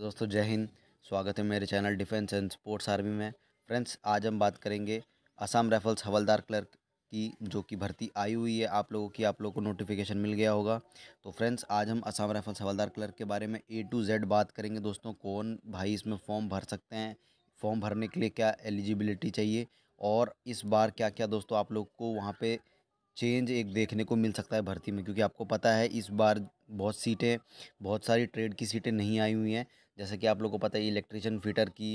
दोस्तों जय हिंद स्वागत है मेरे channel defence and sports army में फ्रेंड्स आज हम बात करेंगे असम राइफल्स हवलदार क्लर्क की जो कि भर्ती आई हुई है आप लोगों की आप लोगों को नोटिफिकेशन मिल गया होगा तो फ्रेंड्स आज हम असम राइफल्स हवलदार क्लर्क के बारे में ए टू जेड बात करेंगे दोस्तों कौन भाई इसमें फॉर्म भर सकते हैं फॉर्म भरने के लिए क्या एलिजिबिलिटी चाहिए और इस बार क्या क्या दोस्तों आप लोग को वहाँ पर चेंज एक देखने को मिल सकता है भर्ती में क्योंकि आपको पता है इस बार बहुत सीटें बहुत सारी ट्रेड की सीटें नहीं आई हुई हैं जैसे कि आप लोगों को पता है इलेक्ट्रिशियन फिटर की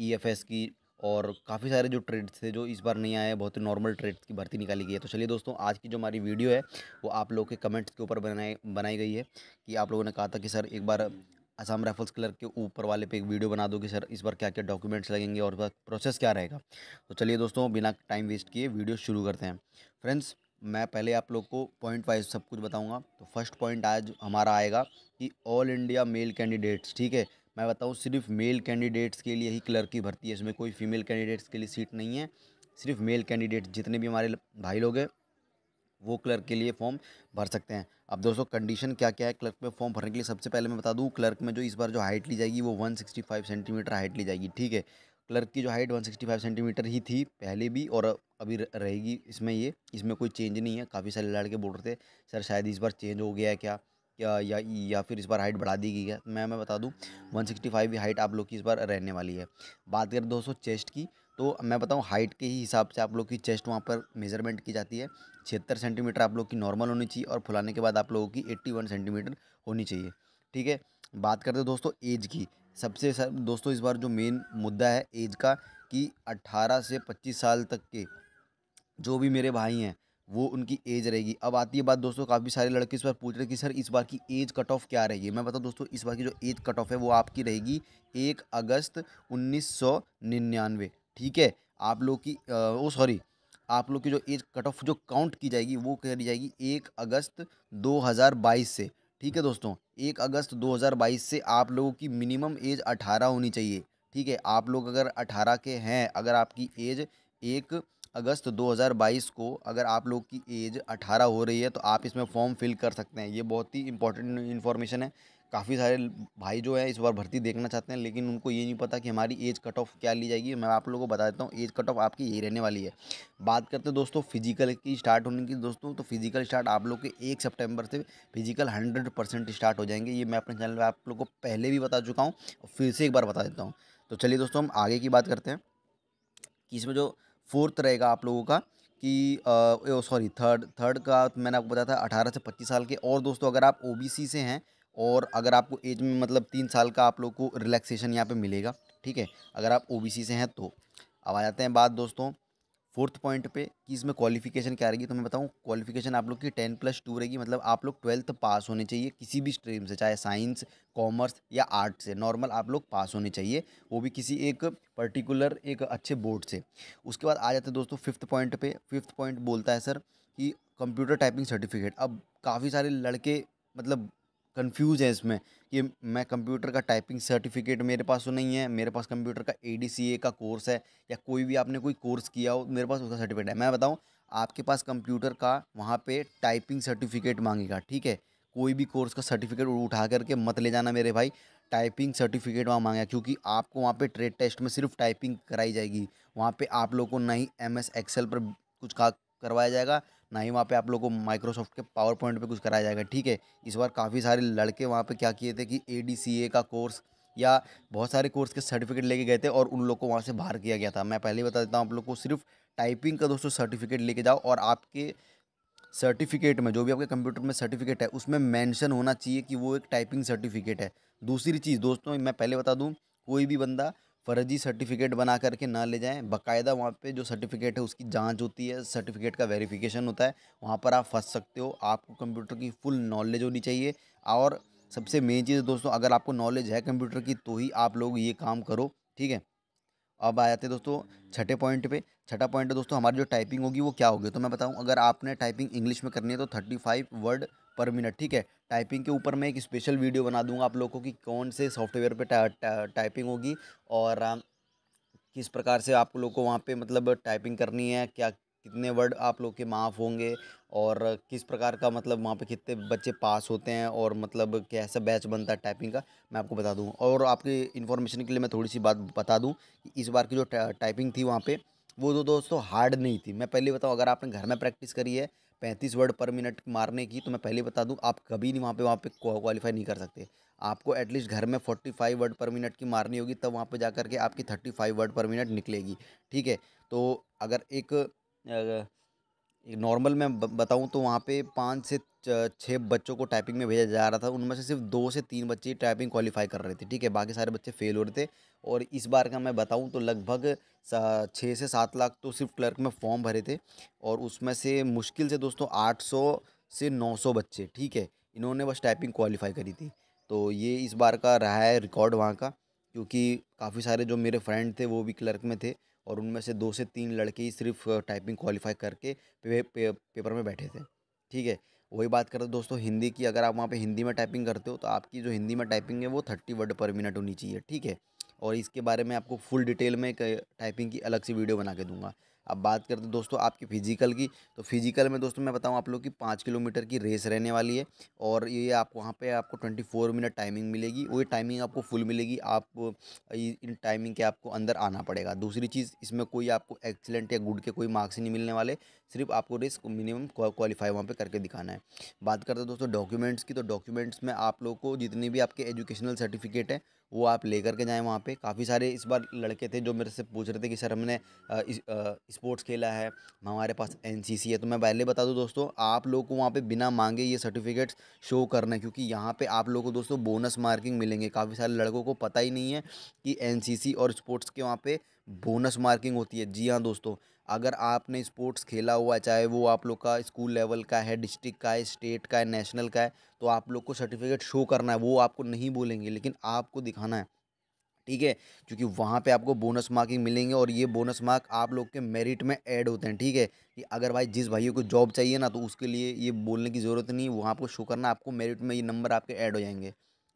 ई एफ एस की और काफ़ी सारे जो ट्रेड्स थे जो इस बार नहीं आए बहुत ही नॉर्मल ट्रेड्स की भर्ती निकाली गई है तो चलिए दोस्तों आज की जो हमारी वीडियो है वो आप लोगों के कमेंट्स के ऊपर बनाई बनाई गई है कि आप लोगों ने कहा था कि सर एक बार असम राइफल्स क्लर्क के ऊपर वाले पे एक वीडियो बना दो कि सर इस बार क्या क्या डॉक्यूमेंट्स लगेंगे और प्रोसेस क्या रहेगा तो चलिए दोस्तों बिना टाइम वेस्ट किए वीडियो शुरू करते हैं फ्रेंड्स मैं पहले आप लोग को पॉइंट वाइज सब कुछ बताऊंगा तो फर्स्ट पॉइंट आज हमारा आएगा कि ऑल इंडिया मेल कैंडिडेट्स ठीक है मैं बताऊं सिर्फ मेल कैंडिडेट्स के लिए ही क्लर्क की भर्ती है इसमें कोई फीमेल कैंडिडेट्स के लिए सीट नहीं है सिर्फ मेल कैंडिडेट्स जितने भी हमारे भाई लोग हैं वो क्लर्क के लिए फॉर्म भर सकते हैं अब दोस्तों कंडीशन क्या क्या है क्लर्क में फॉर्म भरने के लिए सबसे पहले मैं बता दूँ क्लर्क में जो इस बार जो हाइट ली जाएगी वो 165 सेंटीमीटर हाइट ली जाएगी ठीक है क्लर्क की जो हाइट 165 सेंटीमीटर ही थी पहले भी और अभी रहेगी इसमें ये इसमें कोई चेंज नहीं है काफ़ी सारे लड़के बोल रहे थे सर शायद इस बार चेंज हो गया है क्या या या या फिर इस बार हाइट बढ़ा दी गई है मैं मैं बता दूं 165 की हाइट आप लोग की इस बार रहने वाली है बात करें दोस्तों चेस्ट की तो मैं बताऊं हाइट के ही हिसाब से आप लोग की चेस्ट वहाँ पर मेजरमेंट की जाती है छिहत्तर सेंटीमीटर आप लोग की नॉर्मल होनी चाहिए और फुलाने के बाद आप लोगों की एट्टी वन सेंटीमीटर होनी चाहिए ठीक है बात करते दोस्तों एज की सबसे सब दोस्तों इस बार जो मेन मुद्दा है एज का कि अट्ठारह से पच्चीस साल तक के जो भी मेरे भाई हैं वो उनकी एज रहेगी अब आती है बात दोस्तों काफ़ी सारे लड़के इस बार पूछ रहे कि सर इस बार की एज कट ऑफ क्या रहेगी मैं बताऊँ दोस्तों इस बार की जो एज कट ऑफ है वो आपकी रहेगी एक अगस्त उन्नीस ठीक है आप लोग की ओ सॉरी आप लोग की जो एज कट ऑफ जो काउंट की जाएगी वो करी जाएगी एक अगस्त 2022 से ठीक है दोस्तों एक अगस्त 2022 से आप लोगों की मिनिमम एज 18 होनी चाहिए ठीक है आप लोग अगर 18 के हैं अगर आपकी एज एक अगस्त 2022 को अगर आप लोग की एज 18 हो रही है तो आप इसमें फॉर्म फिल कर सकते हैं ये बहुत ही इंपॉर्टेंट इन्फॉर्मेशन है काफ़ी सारे भाई जो है इस बार भर्ती देखना चाहते हैं लेकिन उनको ये नहीं पता कि हमारी एज कट ऑफ क्या ली जाएगी मैं आप लोगों को बता देता हूँ एज कट ऑफ आपकी यही रहने वाली है बात करते हैं दोस्तों फिजिकल की स्टार्ट होने की दोस्तों तो फिजिकल स्टार्ट आप लोग के एक सितंबर से फिजिकल हंड्रेड परसेंट स्टार्ट हो जाएंगे ये मैं अपने चैनल पर आप लोग को पहले भी बता चुका हूँ और फिर से एक बार बता देता हूँ तो चलिए दोस्तों हम आगे की बात करते हैं कि इसमें जो फोर्थ रहेगा आप लोगों का कि सॉरी थर्ड थर्ड का तो मैंने आपको बताया था अठारह से पच्चीस साल के और दोस्तों अगर आप ओ से हैं और अगर आपको एज में मतलब तीन साल का आप लोग को रिलैक्सेशन यहाँ पे मिलेगा ठीक है अगर आप ओ से हैं तो अब आ जाते हैं बात दोस्तों फोर्थ पॉइंट पे कि इसमें क्वालिफिकेशन क्या रहेगी तो मैं बताऊँ क्वालिफिकेशन आप लोग की टेन प्लस टू रहेगी मतलब आप लोग ट्वेल्थ पास होने चाहिए किसी भी स्ट्रीम से चाहे साइंस कॉमर्स या आर्ट से नॉर्मल आप लोग पास होने चाहिए वो भी किसी एक पर्टिकुलर एक अच्छे बोर्ड से उसके बाद आ जाते हैं दोस्तों फिफ्थ पॉइंट पे फिफ्थ पॉइंट बोलता है सर कि कंप्यूटर टाइपिंग सर्टिफिकेट अब काफ़ी सारे लड़के मतलब कंफ्यूज है इसमें कि मैं कंप्यूटर का टाइपिंग सर्टिफिकेट मेरे पास तो नहीं है मेरे पास कंप्यूटर का ए का कोर्स है या कोई भी आपने कोई कोर्स किया हो मेरे पास उसका सर्टिफिकेट है मैं बताऊँ आपके पास कंप्यूटर का वहाँ पे टाइपिंग सर्टिफिकेट मांगेगा ठीक है कोई भी कोर्स का सर्टिफिकेट उठा करके मत ले जाना मेरे भाई टाइपिंग सर्टिफिकेट वहाँ मांगा क्योंकि आपको वहाँ पे ट्रेड टेस्ट में सिर्फ टाइपिंग कराई जाएगी वहाँ पे आप लोगों को नहीं ही एम एस एक्सेल पर कुछ का करवाया जाएगा ना ही वहाँ पे आप लोग को माइक्रोसॉफ्ट के पावर पॉइंट पर कुछ कराया जाएगा ठीक है इस बार काफ़ी सारे लड़के वहाँ पर क्या किए थे कि ए का कोर्स या बहुत सारे कोर्स के सर्टिफिकेट लेके गए थे और उन लोग को वहाँ से बाहर किया गया था मैं पहले ही बता देता हूँ आप लोग को सिर्फ टाइपिंग का दोस्तों सर्टिफिकेट लेके जाओ और आपके सर्टिफिकेट में जो भी आपके कंप्यूटर में सर्टिफिकेट है उसमें मैंशन होना चाहिए कि वो एक टाइपिंग सर्टिफिकेट है दूसरी चीज़ दोस्तों मैं पहले बता दूँ कोई भी बंदा फर्जी सर्टिफिकेट बना करके ना ले जाएं बकायदा वहाँ पे जो सर्टिफिकेट है उसकी जांच होती है सर्टिफिकेट का वेरिफिकेशन होता है वहाँ पर आप फंस सकते हो आपको कंप्यूटर की फुल नॉलेज होनी चाहिए और सबसे मेन चीज़ दोस्तों अगर आपको नॉलेज है कंप्यूटर की तो ही आप लोग ये काम करो ठीक है अब आ जाते हैं दोस्तों छठे पॉइंट पे छठा पॉइंट दोस्तों हमारी जो टाइपिंग होगी वो क्या होगी तो मैं बताऊँ अगर आपने टाइपिंग इंग्लिश में करनी है तो thirty five word per minute ठीक है टाइपिंग के ऊपर मैं एक स्पेशल वीडियो बना दूंगा आप लोगों को कि कौन से सॉफ्टवेयर पे टा, टा, टाइपिंग होगी और किस प्रकार से आप लोग को वहाँ पे मतलब टाइपिंग करनी है क्या कितने वर्ड आप लोग के माफ़ होंगे और किस प्रकार का मतलब वहाँ पे कितने बच्चे पास होते हैं और मतलब कैसा बैच बनता है टाइपिंग का मैं आपको बता दूँ और आपकी इन्फॉर्मेशन के लिए मैं थोड़ी सी बात बता दूँ कि इस बार की जो टाइपिंग थी वहाँ पर वो दोस्तों हार्ड नहीं थी मैं पहले बताऊँ अगर आपने घर में प्रैक्टिस करी है पैंतीस वर्ड पर मिनट मारने की तो मैं पहले बता दूँ आप कभी नहीं वहाँ पे वहाँ पे क्वालिफाई नहीं कर सकते आपको एटलीस्ट घर में forty five word per minute की मारनी होगी तब वहाँ पे जा कर के आपकी thirty five word per minute निकलेगी ठीक है तो अगर एक नॉर्मल मैं बताऊँ तो वहाँ पे पाँच से छः बच्चों को टाइपिंग में भेजा जा रहा था उनमें से सिर्फ दो से तीन बच्चे टाइपिंग क्वालिफाई कर रहे थे ठीक है बाकी सारे बच्चे फेल हो रहे थे और इस बार का मैं बताऊं तो लगभग छः से सात लाख तो सिर्फ क्लर्क में फॉर्म भरे थे और उसमें से मुश्किल से दोस्तों आठ से नौ बच्चे ठीक है इन्होंने बस टाइपिंग क्वालिफाई करी थी तो ये इस बार का रहा है रिकॉर्ड वहाँ का क्योंकि काफ़ी सारे जो मेरे फ्रेंड थे वो भी क्लर्क में थे और उनमें से दो से तीन लड़के ही सिर्फ टाइपिंग क्वालिफाई करके पे, पे, पेपर में बैठे थे ठीक है वही बात करें दोस्तों हिंदी की अगर आप वहाँ पे हिंदी में टाइपिंग करते हो तो आपकी जो हिंदी में टाइपिंग है वो थर्टी वर्ड पर मिनट होनी चाहिए ठीक है और इसके बारे में आपको फुल डिटेल में टाइपिंग की अलग से वीडियो बना के दूंगा अब बात करते हैं दोस्तों आपकी फिजिकल की तो फिजिकल में दोस्तों मैं बताऊँ आप लोग की पाँच किलोमीटर की रेस रहने वाली है और ये आप वहाँ पर आपको ट्वेंटी फोर मिनट टाइमिंग मिलेगी वही टाइमिंग आपको फुल मिलेगी आप इन टाइमिंग के आपको अंदर आना पड़ेगा दूसरी चीज़ इसमें कोई आपको एक्सीलेंट या गुड के कोई मार्क्स नहीं मिलने वाले सिर्फ आपको रेस मिनिमम क्वालिफाई वहाँ पर करके दिखाना है बात करते हैं दोस्तों डॉक्यूमेंट्स की तो डॉक्यूमेंट्स में आप लोग को जितने भी आपके एजुकेशनल सर्टिफिकेट हैं वो आप लेकर के जाएँ वहाँ पे काफ़ी सारे इस बार लड़के थे जो मेरे से पूछ रहे थे कि सर हमने स्पोर्ट्स खेला है हमारे पास एनसीसी है तो मैं पहले बता दूँ दोस्तों आप लोग को वहाँ पे बिना मांगे ये सर्टिफिकेट्स शो करना है क्योंकि यहाँ पे आप लोग को दोस्तों बोनस मार्किंग मिलेंगे काफ़ी सारे लड़कों को पता ही नहीं है कि एन और स्पोर्ट्स के वहाँ पर बोनस मार्किंग होती है जी हाँ दोस्तों अगर आपने स्पोर्ट्स खेला हुआ है चाहे वो आप लोग का स्कूल लेवल का है डिस्ट्रिक्ट का है स्टेट का है नेशनल का है तो आप लोग को सर्टिफिकेट शो करना है वो आपको नहीं बोलेंगे लेकिन आपको दिखाना है ठीक है क्योंकि वहाँ पे आपको बोनस मार्किंग मिलेंगे और ये बोनस मार्क आप लोग के मेरिट में ऐड होते हैं ठीक है कि अगर भाई जिस भाइयों को जॉब चाहिए ना तो उसके लिए ये बोलने की ज़रूरत नहीं वहाँ आपको शो करना आपको मेरिट में ये नंबर आपके ऐड हो जाएंगे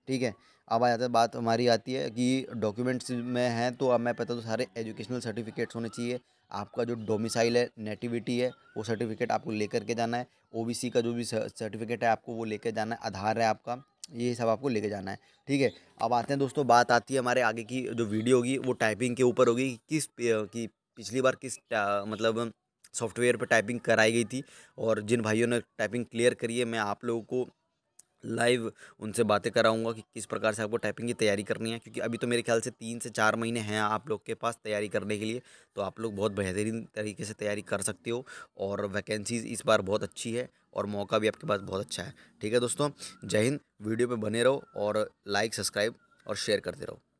ठीक है अब आ जाता बात हमारी आती है कि डॉक्यूमेंट्स में हैं तो अब मैं पता तो सारे एजुकेशनल सर्टिफिकेट्स होने चाहिए आपका जो डोमिसाइल है नेटिविटी है वो सर्टिफिकेट आपको लेकर के जाना है ओबीसी का जो भी सर्टिफिकेट है आपको वो लेकर जाना है आधार है आपका ये सब आपको लेके जाना है ठीक है अब आते हैं दोस्तों बात आती है हमारे आगे की जो वीडियो होगी वो टाइपिंग के ऊपर होगी किस की पिछली बार किस मतलब सॉफ्टवेयर पर टाइपिंग कराई गई थी और जिन भाइयों ने टाइपिंग क्लियर करी है मैं आप लोगों को लाइव उनसे बातें कराऊंगा कि किस प्रकार से आपको टाइपिंग की तैयारी करनी है क्योंकि अभी तो मेरे ख्याल से तीन से चार महीने हैं आप लोग के पास तैयारी करने के लिए तो आप लोग बहुत बेहतरीन तरीके से तैयारी कर सकते हो और वैकेंसीज इस बार बहुत अच्छी है और मौका भी आपके पास बहुत अच्छा है ठीक है दोस्तों जय हिंद वीडियो पर बने रहो और लाइक सब्सक्राइब और शेयर करते रहो